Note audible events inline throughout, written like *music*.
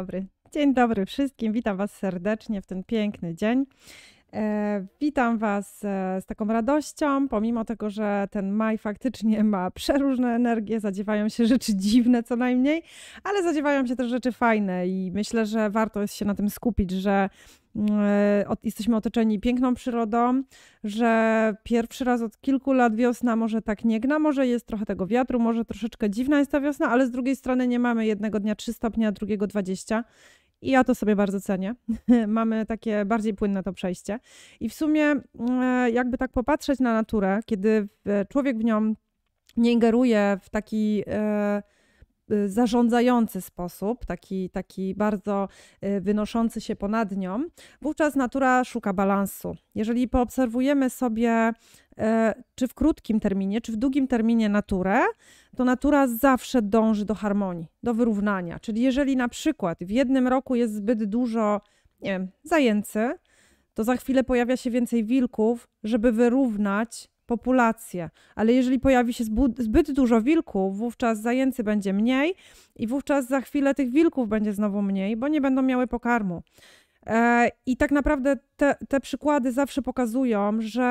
dobry. Dzień dobry wszystkim. Witam Was serdecznie w ten piękny dzień. E, witam Was e, z taką radością, pomimo tego, że ten maj faktycznie ma przeróżne energie, zadziewają się rzeczy dziwne co najmniej, ale zadziewają się też rzeczy fajne i myślę, że warto jest się na tym skupić, że E, jesteśmy otoczeni piękną przyrodą, że pierwszy raz od kilku lat wiosna może tak nie gna, może jest trochę tego wiatru, może troszeczkę dziwna jest ta wiosna, ale z drugiej strony nie mamy jednego dnia 3 stopnia, a drugiego 20. I ja to sobie bardzo cenię. *laughs* Mamy takie bardziej płynne to przejście. I w sumie, e, jakby tak popatrzeć na naturę, kiedy człowiek w nią nie ingeruje w taki. E, Y, zarządzający sposób, taki, taki bardzo y, wynoszący się ponad nią, wówczas natura szuka balansu. Jeżeli poobserwujemy sobie, e, czy w krótkim terminie, czy w długim terminie naturę, to natura zawsze dąży do harmonii, do wyrównania. Czyli jeżeli na przykład w jednym roku jest zbyt dużo, nie wiem, zajęcy, to za chwilę pojawia się więcej wilków, żeby wyrównać populację. Ale jeżeli pojawi się zbyt dużo wilków, wówczas zajęcy będzie mniej i wówczas za chwilę tych wilków będzie znowu mniej, bo nie będą miały pokarmu. E, I tak naprawdę te, te, przykłady zawsze pokazują, że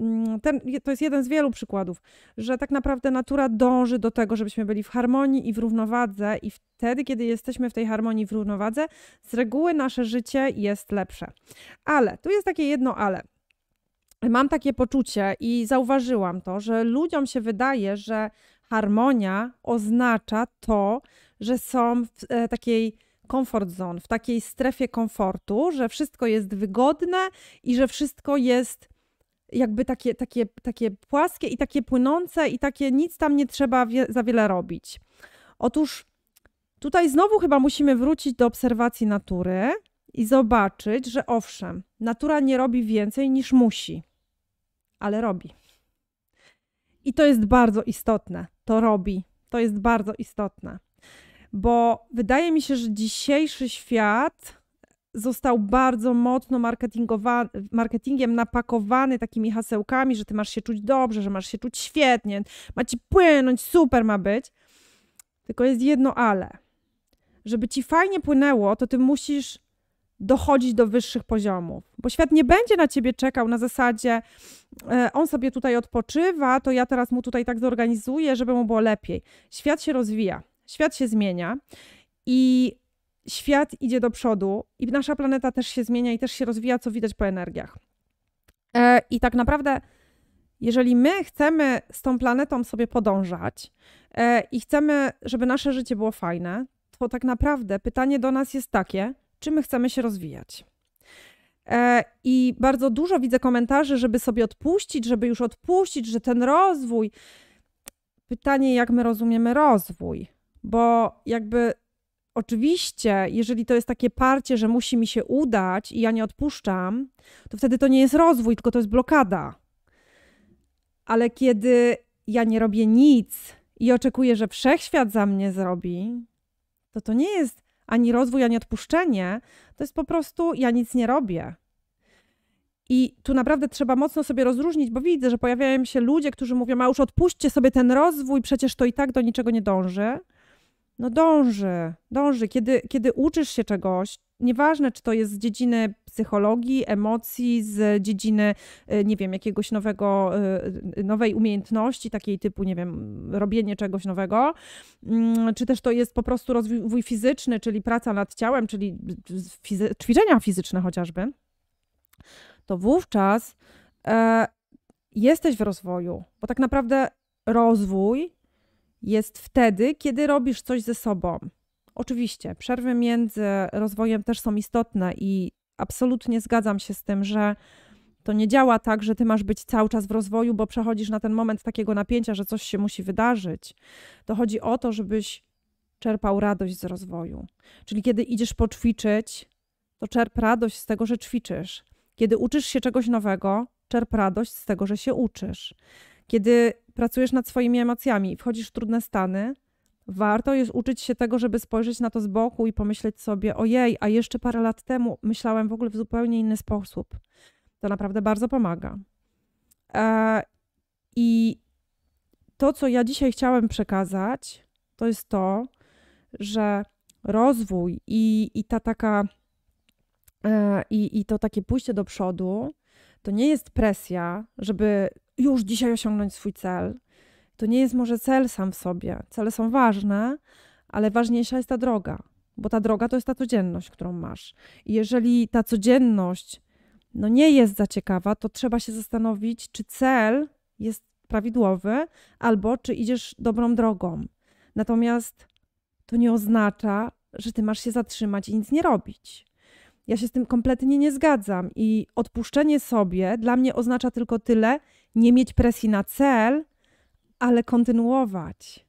mm, ten, to jest jeden z wielu przykładów, że tak naprawdę natura dąży do tego, żebyśmy byli w harmonii i w równowadze, i wtedy, kiedy jesteśmy w tej harmonii i w równowadze, z reguły nasze życie jest lepsze. Ale tu jest takie jedno ale mam takie poczucie i zauważyłam to, że ludziom się wydaje, że harmonia oznacza to, że są w e, takiej comfort zone, w takiej strefie komfortu, że wszystko jest wygodne i że wszystko jest jakby takie, takie, takie płaskie i takie płynące i takie nic tam nie trzeba wie, za wiele robić. Otóż tutaj znowu chyba musimy wrócić do obserwacji natury i zobaczyć, że owszem, natura nie robi więcej niż musi ale robi. I to jest bardzo istotne. To robi. To jest bardzo istotne. Bo wydaje mi się, że dzisiejszy świat został bardzo mocno marketingiem napakowany takimi hasełkami, że ty masz się czuć dobrze, że masz się czuć świetnie, ma ci płynąć, super ma być. Tylko jest jedno ale. Żeby ci fajnie płynęło, to ty musisz dochodzić do wyższych poziomów. Bo świat nie będzie na ciebie czekał na zasadzie, e, on sobie tutaj odpoczywa, to ja teraz mu tutaj tak zorganizuję, żeby mu było lepiej. Świat się rozwija, świat się zmienia i świat idzie do przodu, i nasza planeta też się zmienia i też się rozwija, co widać po energiach. E, I tak naprawdę, jeżeli my chcemy z tą planetą sobie podążać e, i chcemy, żeby nasze życie było fajne, to tak naprawdę pytanie do nas jest takie, czy my chcemy się rozwijać. E, I bardzo dużo widzę komentarzy, żeby sobie odpuścić, żeby już odpuścić, że ten rozwój. Pytanie, jak my rozumiemy rozwój, bo jakby oczywiście, jeżeli to jest takie parcie, że musi mi się udać i ja nie odpuszczam, to wtedy to nie jest rozwój, tylko to jest blokada. Ale kiedy ja nie robię nic i oczekuję, że wszechświat za mnie zrobi, to to nie jest ani rozwój, ani odpuszczenie, to jest po prostu ja nic nie robię. I tu naprawdę trzeba mocno sobie rozróżnić, bo widzę, że pojawiają się ludzie, którzy mówią, a już odpuśćcie sobie ten rozwój, przecież to i tak do niczego nie dąży. No dąży, dąży. Kiedy, kiedy uczysz się czegoś, nieważne czy to jest z dziedziny psychologii, emocji, z dziedziny, y, nie wiem, jakiegoś nowego, y, y, nowej umiejętności, takiej typu, nie wiem, robienie czegoś nowego, mm, czy też to jest po prostu rozwój fizyczny, czyli praca nad ciałem, czyli fizy ćwiczenia fizyczne chociażby, to wówczas e, jesteś w rozwoju, bo tak naprawdę rozwój jest wtedy, kiedy robisz coś ze sobą. Oczywiście, przerwy między rozwojem też są istotne i absolutnie zgadzam się z tym, że to nie działa tak, że ty masz być cały czas w rozwoju, bo przechodzisz na ten moment takiego napięcia, że coś się musi wydarzyć. To chodzi o to, żebyś czerpał radość z rozwoju. Czyli kiedy idziesz poćwiczyć, to czerp radość z tego, że ćwiczysz. Kiedy uczysz się czegoś nowego, czerp radość z tego, że się uczysz. Kiedy pracujesz nad swoimi emocjami i wchodzisz w trudne stany, warto jest uczyć się tego, żeby spojrzeć na to z boku i pomyśleć sobie, ojej, a jeszcze parę lat temu myślałem w ogóle w zupełnie inny sposób. To naprawdę bardzo pomaga. E, I to, co ja dzisiaj chciałem przekazać, to jest to, że rozwój i, i ta taka e, i, i to takie pójście do przodu, to nie jest presja, żeby już dzisiaj osiągnąć swój cel, to nie jest może cel sam w sobie. Cele są ważne, ale ważniejsza jest ta droga, bo ta droga to jest ta codzienność, którą masz. I jeżeli ta codzienność no nie jest za ciekawa, to trzeba się zastanowić, czy cel jest prawidłowy, albo czy idziesz dobrą drogą. Natomiast to nie oznacza, że ty masz się zatrzymać i nic nie robić. Ja się z tym kompletnie nie zgadzam i odpuszczenie sobie dla mnie oznacza tylko tyle, nie mieć presji na cel, ale kontynuować.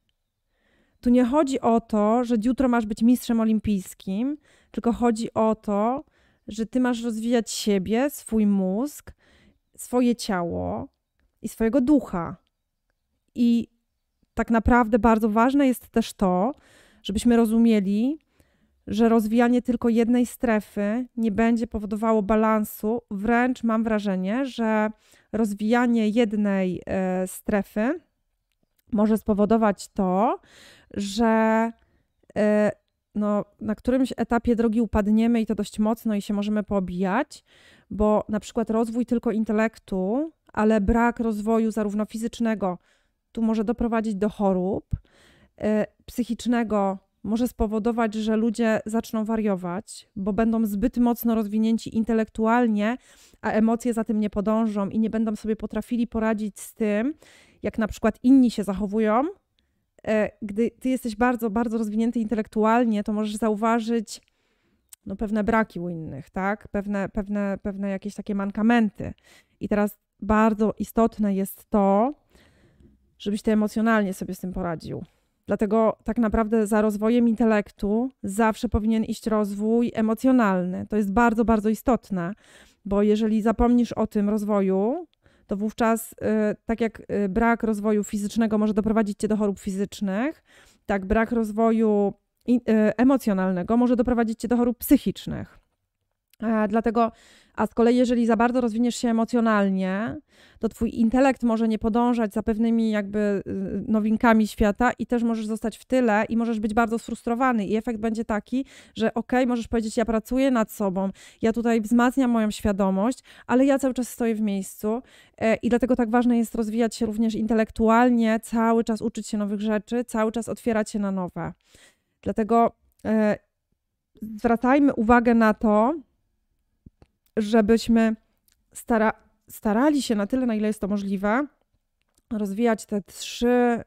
Tu nie chodzi o to, że jutro masz być mistrzem olimpijskim, tylko chodzi o to, że ty masz rozwijać siebie, swój mózg, swoje ciało i swojego ducha. I tak naprawdę bardzo ważne jest też to, żebyśmy rozumieli, że rozwijanie tylko jednej strefy nie będzie powodowało balansu. Wręcz mam wrażenie, że rozwijanie jednej e, strefy może spowodować to, że e, no, na którymś etapie drogi upadniemy i to dość mocno i się możemy pobijać, bo na przykład rozwój tylko intelektu, ale brak rozwoju zarówno fizycznego, tu może doprowadzić do chorób, e, psychicznego może spowodować, że ludzie zaczną wariować, bo będą zbyt mocno rozwinięci intelektualnie, a emocje za tym nie podążą i nie będą sobie potrafili poradzić z tym, jak na przykład inni się zachowują. E, gdy ty jesteś bardzo, bardzo rozwinięty intelektualnie, to możesz zauważyć no, pewne braki u innych, tak? Pewne, pewne, pewne jakieś takie mankamenty. I teraz bardzo istotne jest to, żebyś ty emocjonalnie sobie z tym poradził. Dlatego tak naprawdę za rozwojem intelektu zawsze powinien iść rozwój emocjonalny. To jest bardzo, bardzo istotne, bo jeżeli zapomnisz o tym rozwoju, to wówczas y, tak jak y, brak rozwoju fizycznego może doprowadzić cię do chorób fizycznych, tak brak rozwoju y, emocjonalnego może doprowadzić cię do chorób psychicznych. E, dlatego, a z kolei, jeżeli za bardzo rozwiniesz się emocjonalnie, to twój intelekt może nie podążać za pewnymi jakby y, nowinkami świata i też możesz zostać w tyle i możesz być bardzo sfrustrowany. I efekt będzie taki, że okej, okay, możesz powiedzieć, ja pracuję nad sobą, ja tutaj wzmacniam moją świadomość, ale ja cały czas stoję w miejscu e, i dlatego tak ważne jest rozwijać się również intelektualnie, cały czas uczyć się nowych rzeczy, cały czas otwierać się na nowe. Dlatego e, zwracajmy uwagę na to, żebyśmy stara starali się na tyle, na ile jest to możliwe, rozwijać te trzy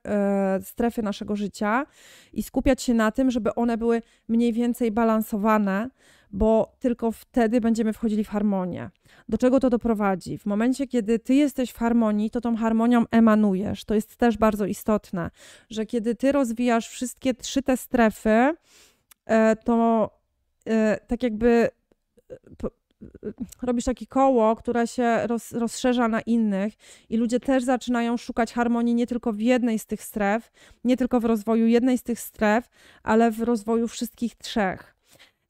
y, strefy naszego życia i skupiać się na tym, żeby one były mniej więcej balansowane, bo tylko wtedy będziemy wchodzili w harmonię. Do czego to doprowadzi? W momencie, kiedy ty jesteś w harmonii, to tą harmonią emanujesz. To jest też bardzo istotne, że kiedy ty rozwijasz wszystkie trzy te strefy, y, to y, tak jakby robisz takie koło, które się roz, rozszerza na innych i ludzie też zaczynają szukać harmonii nie tylko w jednej z tych stref, nie tylko w rozwoju jednej z tych stref, ale w rozwoju wszystkich trzech.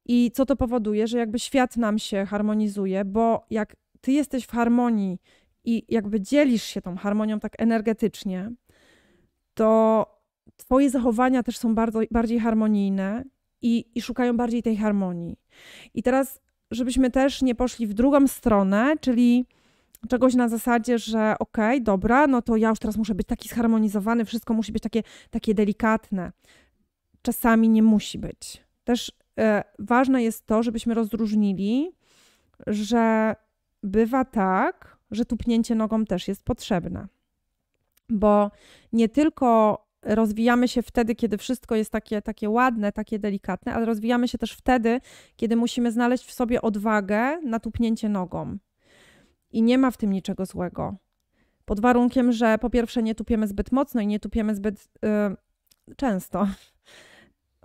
I co to powoduje, że jakby świat nam się harmonizuje, bo jak ty jesteś w harmonii i jakby dzielisz się tą harmonią tak energetycznie, to twoje zachowania też są bardzo, bardziej harmonijne i, i szukają bardziej tej harmonii. I teraz żebyśmy też nie poszli w drugą stronę, czyli czegoś na zasadzie, że okej, okay, dobra, no to ja już teraz muszę być taki zharmonizowany, wszystko musi być takie, takie delikatne. Czasami nie musi być. Też e, ważne jest to, żebyśmy rozróżnili, że bywa tak, że tupnięcie nogą też jest potrzebne. Bo nie tylko rozwijamy się wtedy, kiedy wszystko jest takie, takie ładne, takie delikatne, ale rozwijamy się też wtedy, kiedy musimy znaleźć w sobie odwagę na tupnięcie nogą. I nie ma w tym niczego złego. Pod warunkiem, że po pierwsze nie tupiemy zbyt mocno i nie tupiemy zbyt yy, często.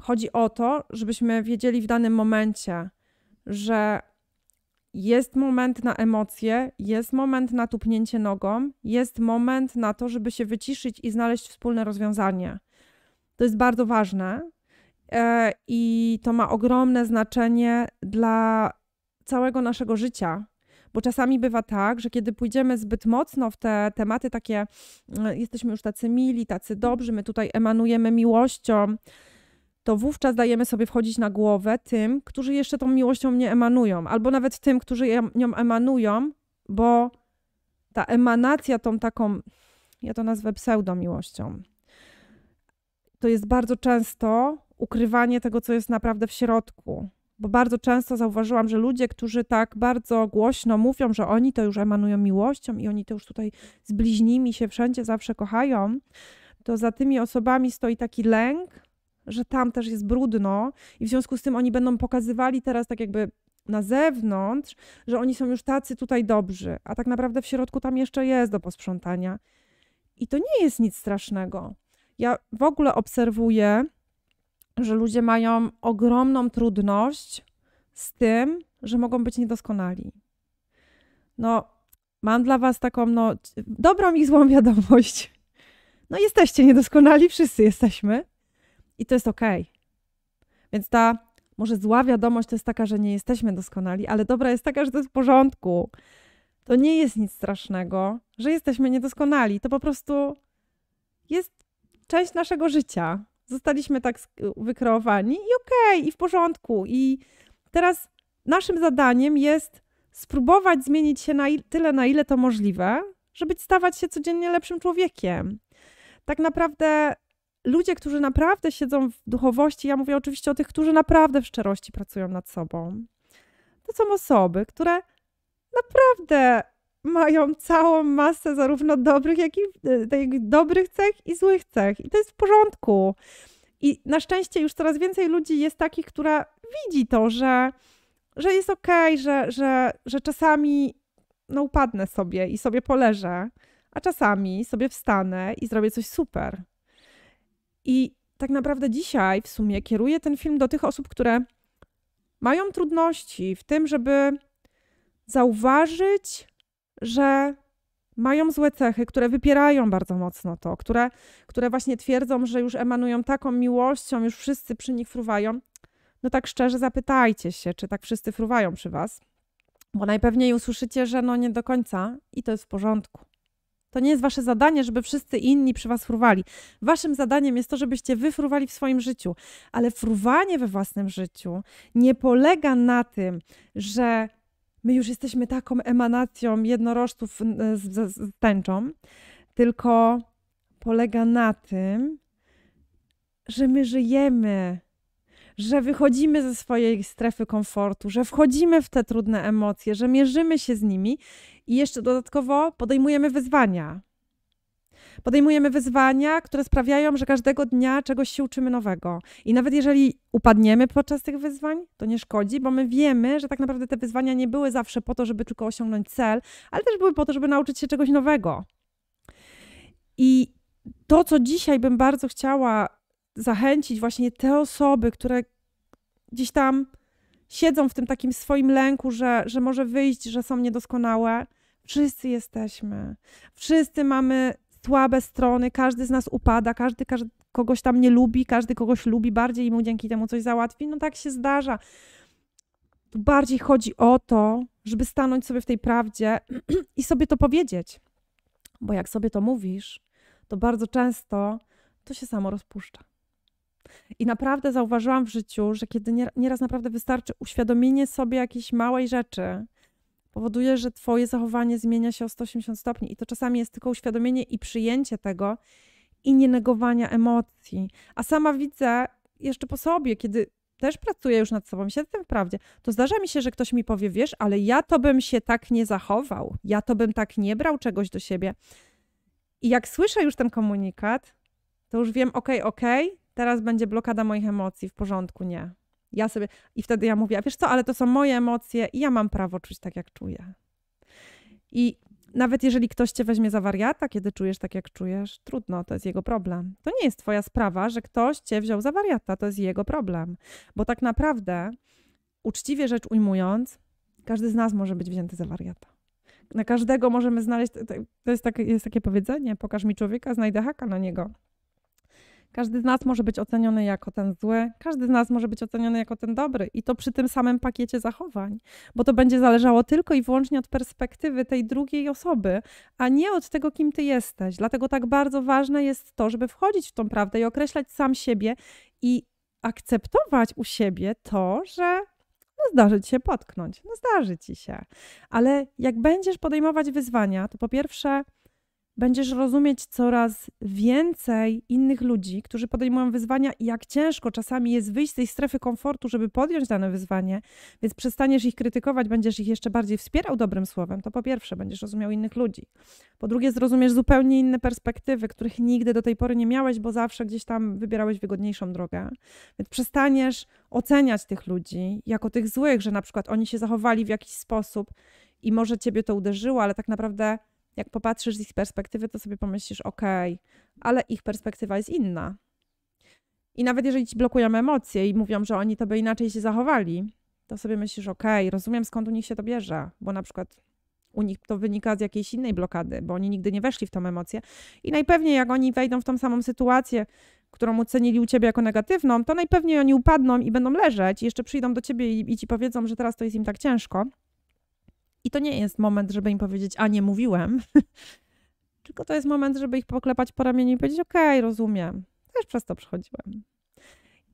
Chodzi o to, żebyśmy wiedzieli w danym momencie, że jest moment na emocje, jest moment na tupnięcie nogą, jest moment na to, żeby się wyciszyć i znaleźć wspólne rozwiązanie. To jest bardzo ważne e, i to ma ogromne znaczenie dla całego naszego życia. Bo czasami bywa tak, że kiedy pójdziemy zbyt mocno w te tematy takie, e, jesteśmy już tacy mili, tacy dobrzy, my tutaj emanujemy miłością, to wówczas dajemy sobie wchodzić na głowę tym, którzy jeszcze tą miłością nie emanują, albo nawet tym, którzy nią emanują, bo ta emanacja tą taką, ja to nazwę pseudomiłością, to jest bardzo często ukrywanie tego, co jest naprawdę w środku. Bo bardzo często zauważyłam, że ludzie, którzy tak bardzo głośno mówią, że oni to już emanują miłością i oni to już tutaj z bliźnimi się wszędzie zawsze kochają, to za tymi osobami stoi taki lęk, że tam też jest brudno i w związku z tym oni będą pokazywali teraz tak jakby na zewnątrz, że oni są już tacy tutaj dobrzy, a tak naprawdę w środku tam jeszcze jest do posprzątania. I to nie jest nic strasznego. Ja w ogóle obserwuję, że ludzie mają ogromną trudność z tym, że mogą być niedoskonali. No, mam dla Was taką, no, dobrą i złą wiadomość. No, jesteście niedoskonali, wszyscy jesteśmy. I to jest okej. Okay. Więc ta może zła wiadomość to jest taka, że nie jesteśmy doskonali, ale dobra jest taka, że to jest w porządku. To nie jest nic strasznego, że jesteśmy niedoskonali. To po prostu jest część naszego życia. Zostaliśmy tak wykreowani i okej, okay, i w porządku. I teraz naszym zadaniem jest spróbować zmienić się na tyle, na ile to możliwe, żeby stawać się codziennie lepszym człowiekiem. Tak naprawdę ludzie, którzy naprawdę siedzą w duchowości, ja mówię oczywiście o tych, którzy naprawdę w szczerości pracują nad sobą, to są osoby, które naprawdę mają całą masę zarówno dobrych, jak i e, tak dobrych cech i złych cech. I to jest w porządku. I na szczęście już coraz więcej ludzi jest takich, która widzi to, że, że jest okej, okay, że, że, że czasami no, upadnę sobie i sobie poleżę, a czasami sobie wstanę i zrobię coś super. I tak naprawdę dzisiaj w sumie kieruję ten film do tych osób, które mają trudności w tym, żeby zauważyć, że mają złe cechy, które wypierają bardzo mocno to, które, które właśnie twierdzą, że już emanują taką miłością, już wszyscy przy nich fruwają. No tak szczerze zapytajcie się, czy tak wszyscy fruwają przy was, bo najpewniej usłyszycie, że no nie do końca i to jest w porządku. To nie jest wasze zadanie, żeby wszyscy inni przy was fruwali. Waszym zadaniem jest to, żebyście wy fruwali w swoim życiu. Ale fruwanie we własnym życiu nie polega na tym, że my już jesteśmy taką emanacją jednorożców e, z, z tęczą, tylko polega na tym, że my żyjemy że wychodzimy ze swojej strefy komfortu, że wchodzimy w te trudne emocje, że mierzymy się z nimi i jeszcze dodatkowo podejmujemy wyzwania. Podejmujemy wyzwania, które sprawiają, że każdego dnia czegoś się uczymy nowego. I nawet jeżeli upadniemy podczas tych wyzwań, to nie szkodzi, bo my wiemy, że tak naprawdę te wyzwania nie były zawsze po to, żeby tylko osiągnąć cel, ale też były po to, żeby nauczyć się czegoś nowego. I to, co dzisiaj bym bardzo chciała zachęcić właśnie te osoby, które gdzieś tam siedzą w tym takim swoim lęku, że, że może wyjść, że są niedoskonałe. Wszyscy jesteśmy. Wszyscy mamy słabe strony, każdy z nas upada, każdy, każdy kogoś tam nie lubi, każdy kogoś lubi bardziej i mu dzięki temu coś załatwi. No tak się zdarza. Tu bardziej chodzi o to, żeby stanąć sobie w tej prawdzie *clears throat* i sobie to powiedzieć. Bo jak sobie to mówisz, to bardzo często to się samo rozpuszcza. I naprawdę zauważyłam w życiu, że kiedy nieraz naprawdę wystarczy uświadomienie sobie jakiejś małej rzeczy, powoduje, że twoje zachowanie zmienia się o 180 stopni. I to czasami jest tylko uświadomienie i przyjęcie tego i nie negowania emocji. A sama widzę jeszcze po sobie, kiedy też pracuję już nad sobą, siedzę w prawdzie, to zdarza mi się, że ktoś mi powie, wiesz, ale ja to bym się tak nie zachował, ja to bym tak nie brał czegoś do siebie. I jak słyszę już ten komunikat, to już wiem, okej, okay, okej, okay, teraz będzie blokada moich emocji, w porządku, nie. Ja sobie, i wtedy ja mówię, a wiesz co, ale to są moje emocje i ja mam prawo czuć tak, jak czuję. I nawet jeżeli ktoś cię weźmie za wariata, kiedy czujesz tak, jak czujesz, trudno, to jest jego problem. To nie jest twoja sprawa, że ktoś cię wziął za wariata, to jest jego problem. Bo tak naprawdę, uczciwie rzecz ujmując, każdy z nas może być wzięty za wariata. Na każdego możemy znaleźć, to jest takie, jest takie powiedzenie, pokaż mi człowieka, znajdę haka na niego. Każdy z nas może być oceniony jako ten zły, każdy z nas może być oceniony jako ten dobry i to przy tym samym pakiecie zachowań, bo to będzie zależało tylko i wyłącznie od perspektywy tej drugiej osoby, a nie od tego, kim ty jesteś. Dlatego tak bardzo ważne jest to, żeby wchodzić w tą prawdę i określać sam siebie i akceptować u siebie to, że no zdarzy ci się potknąć, no zdarzy ci się. Ale jak będziesz podejmować wyzwania, to po pierwsze będziesz rozumieć coraz więcej innych ludzi, którzy podejmują wyzwania i jak ciężko czasami jest wyjść z tej strefy komfortu, żeby podjąć dane wyzwanie, więc przestaniesz ich krytykować, będziesz ich jeszcze bardziej wspierał dobrym słowem, to po pierwsze będziesz rozumiał innych ludzi. Po drugie zrozumiesz zupełnie inne perspektywy, których nigdy do tej pory nie miałeś, bo zawsze gdzieś tam wybierałeś wygodniejszą drogę. Więc przestaniesz oceniać tych ludzi jako tych złych, że na przykład oni się zachowali w jakiś sposób i może ciebie to uderzyło, ale tak naprawdę jak popatrzysz z ich perspektywy, to sobie pomyślisz, okej, ale ich perspektywa jest inna. I nawet jeżeli ci blokują emocje i mówią, że oni to by inaczej się zachowali, to sobie myślisz, okej, rozumiem skąd u nich się to bierze, bo na przykład u nich to wynika z jakiejś innej blokady, bo oni nigdy nie weszli w tą emocję. I najpewniej jak oni wejdą w tą samą sytuację, którą ocenili u ciebie jako negatywną, to najpewniej oni upadną i będą leżeć, i jeszcze przyjdą do ciebie i, i ci powiedzą, że teraz to jest im tak ciężko. I to nie jest moment, żeby im powiedzieć, a nie mówiłem, *laughs* tylko to jest moment, żeby ich poklepać po ramieniu i powiedzieć, okej, okay, rozumiem, też przez to przechodziłem.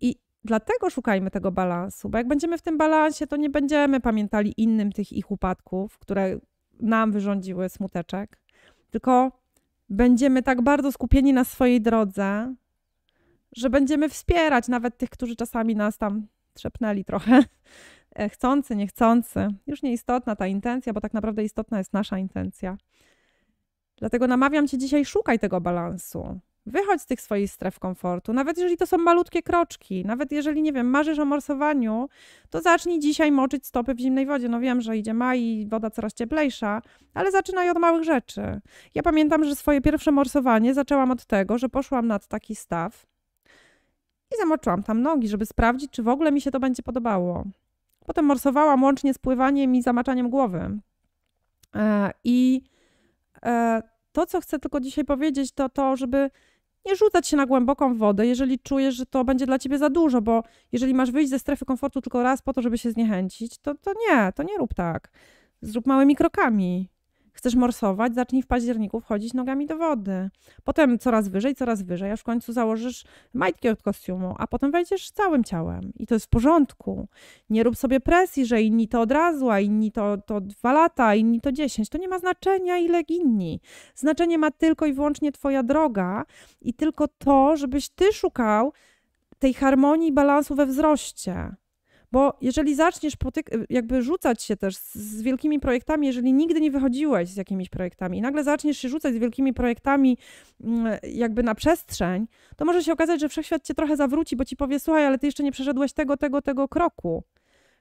I dlatego szukajmy tego balansu, bo jak będziemy w tym balansie, to nie będziemy pamiętali innym tych ich upadków, które nam wyrządziły smuteczek, tylko będziemy tak bardzo skupieni na swojej drodze, że będziemy wspierać nawet tych, którzy czasami nas tam trzepnęli trochę, E, chcący, niechcący. Już nieistotna ta intencja, bo tak naprawdę istotna jest nasza intencja. Dlatego namawiam Cię dzisiaj, szukaj tego balansu. Wychodź z tych swoich stref komfortu, nawet jeżeli to są malutkie kroczki, nawet jeżeli, nie wiem, marzysz o morsowaniu, to zacznij dzisiaj moczyć stopy w zimnej wodzie. No wiem, że idzie maj i woda coraz cieplejsza, ale zaczynaj od małych rzeczy. Ja pamiętam, że swoje pierwsze morsowanie zaczęłam od tego, że poszłam nad taki staw i zamoczyłam tam nogi, żeby sprawdzić, czy w ogóle mi się to będzie podobało. Potem morsowałam łącznie z pływaniem i zamaczaniem głowy. E, I e, to, co chcę tylko dzisiaj powiedzieć, to to, żeby nie rzucać się na głęboką wodę, jeżeli czujesz, że to będzie dla ciebie za dużo, bo jeżeli masz wyjść ze strefy komfortu tylko raz po to, żeby się zniechęcić, to, to nie, to nie rób tak. Zrób małymi krokami. Chcesz morsować? Zacznij w październiku wchodzić nogami do wody. Potem coraz wyżej, coraz wyżej, aż w końcu założysz majtki od kostiumu, a potem wejdziesz całym ciałem. I to jest w porządku. Nie rób sobie presji, że inni to od razu, a inni to, to dwa lata, inni to dziesięć. To nie ma znaczenia, ile inni. Znaczenie ma tylko i wyłącznie Twoja droga i tylko to, żebyś Ty szukał tej harmonii i balansu we wzroście. Bo jeżeli zaczniesz potyk- y, jakby rzucać się też z, z wielkimi projektami, jeżeli nigdy nie wychodziłeś z jakimiś projektami i nagle zaczniesz się rzucać z wielkimi projektami mm, jakby na przestrzeń, to może się okazać, że wszechświat cię trochę zawróci, bo ci powie, słuchaj, ale ty jeszcze nie przeszedłeś tego, tego, tego kroku.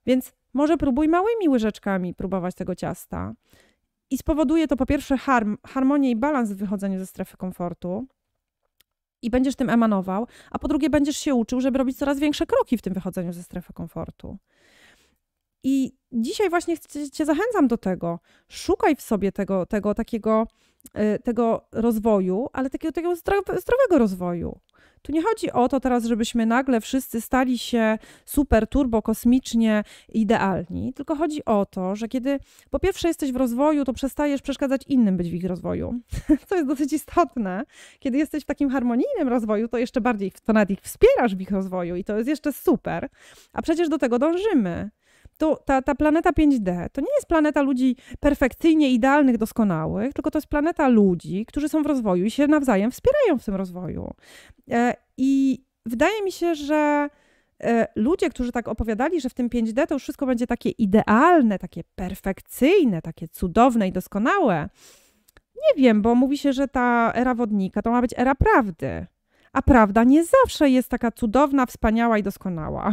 Więc może próbuj małymi łyżeczkami próbować tego ciasta. I spowoduje to po pierwsze harm, harmonię i balans w wychodzeniu ze strefy komfortu, i będziesz tym emanował, a po drugie będziesz się uczył, żeby robić coraz większe kroki w tym wychodzeniu ze strefy komfortu. I dzisiaj właśnie cię zachęcam do tego. Szukaj w sobie tego, tego takiego y, tego rozwoju, ale takiego, takiego zdrowego rozwoju. Tu nie chodzi o to teraz, żebyśmy nagle wszyscy stali się super, turbo, kosmicznie idealni, tylko chodzi o to, że kiedy po pierwsze jesteś w rozwoju, to przestajesz przeszkadzać innym być w ich rozwoju, *laughs* co jest dosyć istotne. Kiedy jesteś w takim harmonijnym rozwoju, to jeszcze bardziej, to nawet ich wspierasz w ich rozwoju i to jest jeszcze super. A przecież do tego dążymy to ta, ta planeta 5D to nie jest planeta ludzi perfekcyjnie idealnych, doskonałych, tylko to jest planeta ludzi, którzy są w rozwoju i się nawzajem wspierają w tym rozwoju. E, I wydaje mi się, że e, ludzie, którzy tak opowiadali, że w tym 5D to już wszystko będzie takie idealne, takie perfekcyjne, takie cudowne i doskonałe, nie wiem, bo mówi się, że ta era wodnika to ma być era prawdy. A prawda nie zawsze jest taka cudowna, wspaniała i doskonała.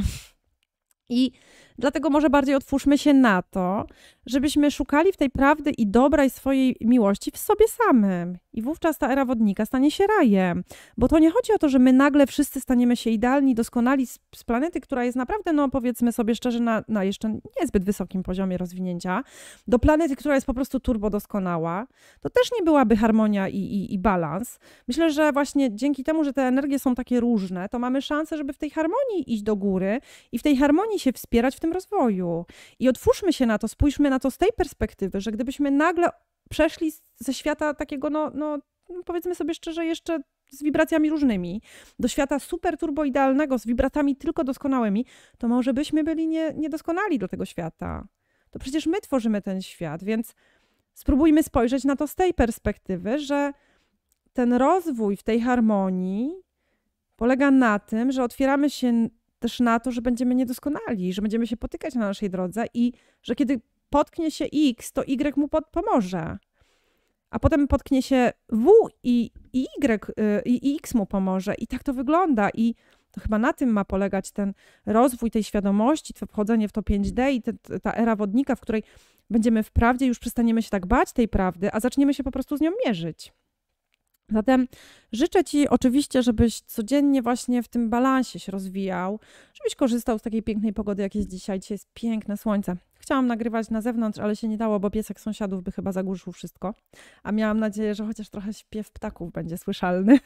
I Dlatego może bardziej otwórzmy się na to, żebyśmy szukali w tej prawdy i dobra i swojej miłości w sobie samym. I wówczas ta era wodnika stanie się rajem. Bo to nie chodzi o to, że my nagle wszyscy staniemy się idealni, doskonali z, z planety, która jest naprawdę, no powiedzmy sobie szczerze, na, na jeszcze niezbyt wysokim poziomie rozwinięcia, do planety, która jest po prostu turbo doskonała. To też nie byłaby harmonia i, i, i balans. Myślę, że właśnie dzięki temu, że te energie są takie różne, to mamy szansę, żeby w tej harmonii iść do góry i w tej harmonii się wspierać w tym rozwoju. I otwórzmy się na to, spójrzmy na to z tej perspektywy, że gdybyśmy nagle przeszli ze świata takiego, no, no, no powiedzmy sobie szczerze, jeszcze z wibracjami różnymi, do świata super turboidealnego, z wibracjami tylko doskonałymi, to może byśmy byli nie, niedoskonali do tego świata. To przecież my tworzymy ten świat, więc spróbujmy spojrzeć na to z tej perspektywy, że ten rozwój w tej harmonii polega na tym, że otwieramy się też na to, że będziemy niedoskonali, że będziemy się potykać na naszej drodze i że kiedy potknie się X, to Y mu pomoże. A potem potknie się W i, i y, y, i X mu pomoże. I tak to wygląda. I to chyba na tym ma polegać ten rozwój tej świadomości, to wchodzenie w to 5D i te, ta era wodnika, w której będziemy wprawdzie już przestaniemy się tak bać tej prawdy, a zaczniemy się po prostu z nią mierzyć. Zatem życzę Ci oczywiście, żebyś codziennie właśnie w tym balansie się rozwijał, żebyś korzystał z takiej pięknej pogody, jak jest dzisiaj. Dzisiaj jest piękne słońce. Chciałam nagrywać na zewnątrz, ale się nie dało, bo piesek sąsiadów by chyba zagłuszył wszystko. A miałam nadzieję, że chociaż trochę śpiew ptaków będzie słyszalny.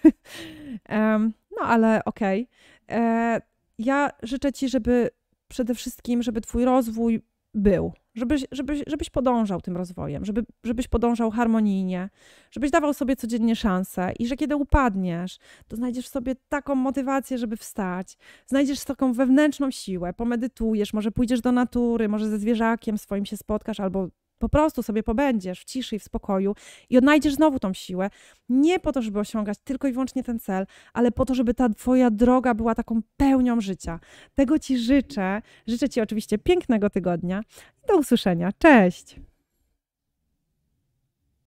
um, *laughs* no ale okej. Okay. E, ja życzę Ci, żeby przede wszystkim, żeby Twój rozwój był, żebyś, żebyś, żebyś podążał tym rozwojem, żeby, żebyś podążał harmonijnie, żebyś dawał sobie codziennie szansę i że kiedy upadniesz, to znajdziesz sobie taką motywację, żeby wstać, znajdziesz taką wewnętrzną siłę, pomedytujesz, może pójdziesz do natury, może ze zwierzakiem swoim się spotkasz albo po prostu sobie pobędziesz w ciszy i w spokoju i odnajdziesz znowu tą siłę. Nie po to, żeby osiągać tylko i wyłącznie ten cel, ale po to, żeby ta Twoja droga była taką pełnią życia. Tego Ci życzę. Życzę Ci oczywiście pięknego tygodnia. Do usłyszenia. Cześć!